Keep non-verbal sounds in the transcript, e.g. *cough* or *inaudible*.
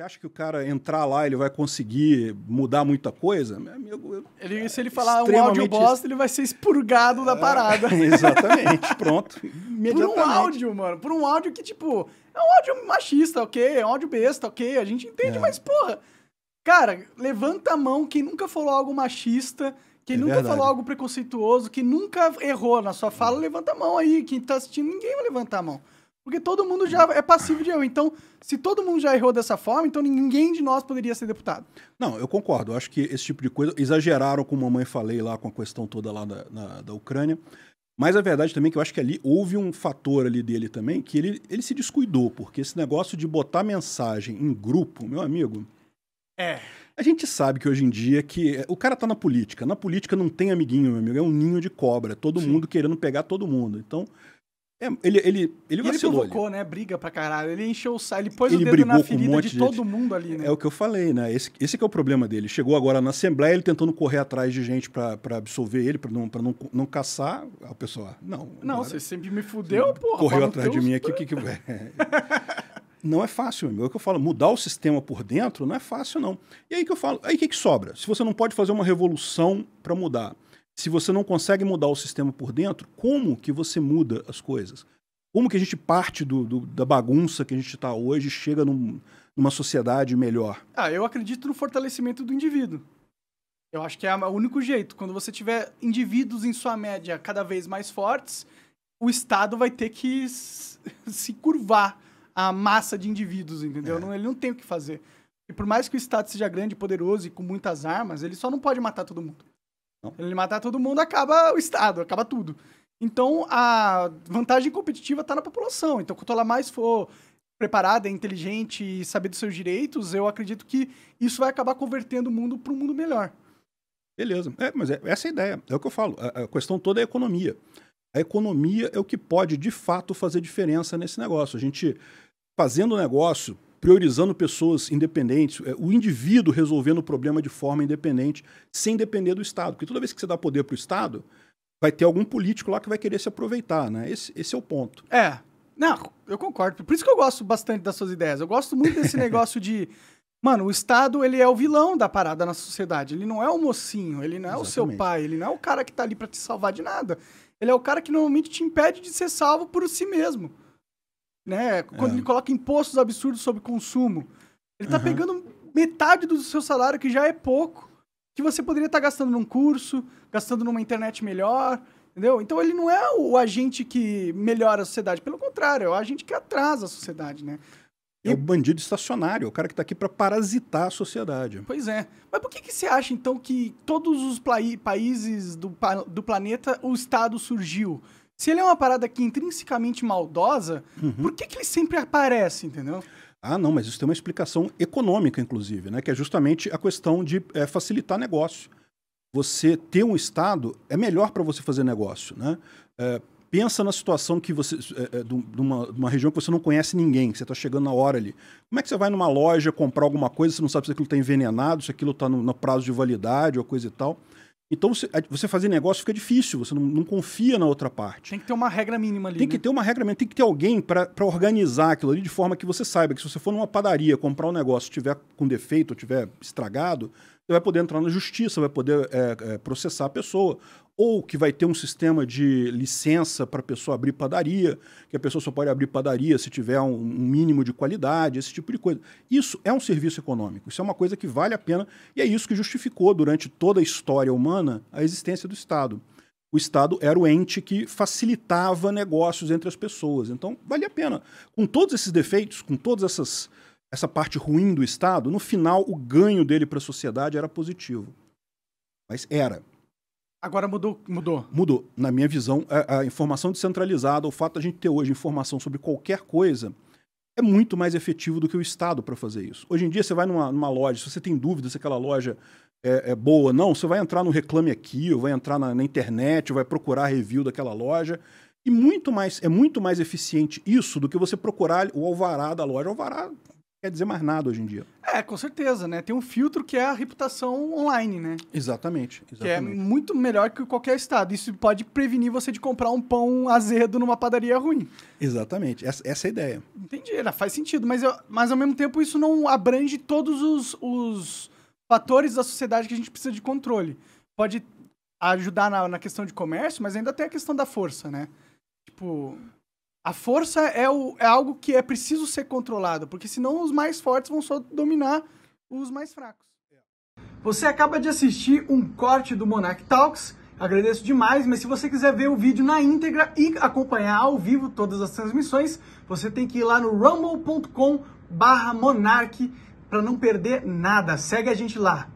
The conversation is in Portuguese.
Você acha que o cara entrar lá, ele vai conseguir mudar muita coisa? Meu amigo, se ele falar extremamente... um áudio bosta, ele vai ser expurgado da ah, parada. *laughs* exatamente, pronto. *laughs* Por um áudio, mano. Por um áudio que, tipo, é um áudio machista, ok? É um áudio besta, ok? A gente entende, é. mas, porra. Cara, levanta a mão quem nunca falou algo machista, quem é nunca verdade. falou algo preconceituoso, quem nunca errou na sua fala, levanta a mão aí. Quem tá assistindo, ninguém vai levantar a mão. Porque todo mundo já é passivo de erro. Então, se todo mundo já errou dessa forma, então ninguém de nós poderia ser deputado. Não, eu concordo. Eu acho que esse tipo de coisa. Exageraram, como a mãe falei lá, com a questão toda lá da, na, da Ucrânia. Mas a verdade também é que eu acho que ali houve um fator ali dele também, que ele, ele se descuidou, porque esse negócio de botar mensagem em grupo, meu amigo. É. A gente sabe que hoje em dia que é, o cara tá na política. Na política não tem amiguinho, meu amigo. É um ninho de cobra. É todo Sim. mundo querendo pegar todo mundo. Então, é, ele, ele, ele, vacilou, ele provocou, ali. né? Briga pra caralho. Ele encheu o saco, ele pôs ele o dedo na ferida um de, de todo mundo ali, né? É o que eu falei, né? Esse, esse é o problema dele. Chegou agora na Assembleia, ele tentando correr atrás de gente pra, pra absolver ele, pra não, pra não, não caçar a pessoa. Não. Não, você sempre me fudeu, porra. Correu atrás teus... de mim aqui, o que que. É. *laughs* *laughs* não é fácil, meu. É o que eu falo, mudar o sistema por dentro não é fácil, não. E aí que eu falo, aí o que, que sobra? Se você não pode fazer uma revolução pra mudar se você não consegue mudar o sistema por dentro, como que você muda as coisas? Como que a gente parte do, do da bagunça que a gente está hoje e chega num, numa sociedade melhor? Ah, eu acredito no fortalecimento do indivíduo. Eu acho que é o único jeito. Quando você tiver indivíduos em sua média cada vez mais fortes, o Estado vai ter que se curvar a massa de indivíduos, entendeu? É. Não, ele não tem o que fazer. E por mais que o Estado seja grande, poderoso e com muitas armas, ele só não pode matar todo mundo. Não. Ele matar todo mundo, acaba o Estado, acaba tudo. Então, a vantagem competitiva está na população. Então, quanto ela mais for preparada, é inteligente e saber dos seus direitos, eu acredito que isso vai acabar convertendo o mundo para um mundo melhor. Beleza. É, mas é, essa é a ideia. É o que eu falo. A, a questão toda é a economia. A economia é o que pode, de fato, fazer diferença nesse negócio. A gente, fazendo o negócio priorizando pessoas independentes, é, o indivíduo resolvendo o problema de forma independente, sem depender do Estado. Porque toda vez que você dá poder para o Estado, vai ter algum político lá que vai querer se aproveitar, né? Esse, esse é o ponto. É. Não, eu concordo. Por isso que eu gosto bastante das suas ideias. Eu gosto muito desse *laughs* negócio de. Mano, o Estado, ele é o vilão da parada na sociedade. Ele não é o mocinho, ele não é Exatamente. o seu pai, ele não é o cara que está ali para te salvar de nada. Ele é o cara que normalmente te impede de ser salvo por si mesmo né? Quando é. ele coloca impostos absurdos sobre consumo, ele está uhum. pegando metade do seu salário, que já é pouco, que você poderia estar tá gastando num curso, gastando numa internet melhor, entendeu? Então ele não é o agente que melhora a sociedade, pelo contrário, é o agente que atrasa a sociedade, né? É o bandido estacionário, é o cara que está aqui para parasitar a sociedade. Pois é. Mas por que, que você acha, então, que todos os países do, do planeta o Estado surgiu? Se ele é uma parada que é intrinsecamente maldosa, uhum. por que, que ele sempre aparece, entendeu? Ah, não, mas isso tem uma explicação econômica, inclusive, né? Que é justamente a questão de é, facilitar negócio. Você ter um Estado é melhor para você fazer negócio, né? É, pensa na situação que você é, de, uma, de, uma, região que você não conhece ninguém, que você está chegando na hora ali. Como é que você vai numa loja comprar alguma coisa, você não sabe se aquilo está envenenado, se aquilo está no, no, prazo de validade ou coisa e tal. Então você fazer negócio fica difícil, você não, não, confia na outra parte. Tem que ter uma regra mínima ali. Tem né? que ter uma regra mínima, tem que ter alguém para organizar aquilo ali de forma que você saiba que se você for numa padaria comprar um negócio, tiver com defeito, ou tiver estragado, você vai poder entrar na justiça, vai poder é, é, processar a pessoa. Ou que vai ter um sistema de licença para a pessoa abrir padaria, que a pessoa só pode abrir padaria se tiver um, um, mínimo de qualidade, esse tipo de coisa. Isso é um serviço econômico, isso é uma coisa que vale a pena e é isso que justificou durante toda a história humana a existência do Estado. O Estado era o ente que facilitava negócios entre as pessoas. Então, vale a pena. Com todos esses defeitos, com todas essas essa parte ruim do Estado, no final o ganho dele para a sociedade era positivo. Mas era. Agora mudou? Mudou. Mudou. Na minha visão, a, a informação descentralizada, o fato a gente ter hoje informação sobre qualquer coisa, é muito mais efetivo do que o Estado para fazer isso. Hoje em dia, você vai numa, numa loja, se você tem dúvida se aquela loja é, é, boa ou não, você vai entrar no Reclame Aqui, ou vai entrar na, na internet, ou vai procurar review daquela loja. E muito mais, é muito mais eficiente isso do que você procurar o alvará da loja. O alvará quer dizer mais nada hoje em dia. É, com certeza, né? Tem um filtro que é a reputação online, né? Exatamente, exatamente. Que é muito melhor que qualquer estado. Isso pode prevenir você de comprar um pão azedo numa padaria ruim. Exatamente, essa, essa é a ideia. Entendi, faz sentido, mas, eu, mas ao mesmo tempo isso não abrange todos os, os fatores da sociedade que a gente precisa de controle. Pode ajudar na, na questão de comércio, mas ainda tem a questão da força, né? Tipo, a força é, o, é algo que é preciso ser controlado, porque senão os mais fortes vão só dominar os mais fracos. Você acaba de assistir um corte do Monarch Talks. Agradeço demais, mas se você quiser ver o vídeo na íntegra e acompanhar ao vivo todas as transmissões, você tem que ir lá no rumble.com/monarch para não perder nada. Segue a gente lá.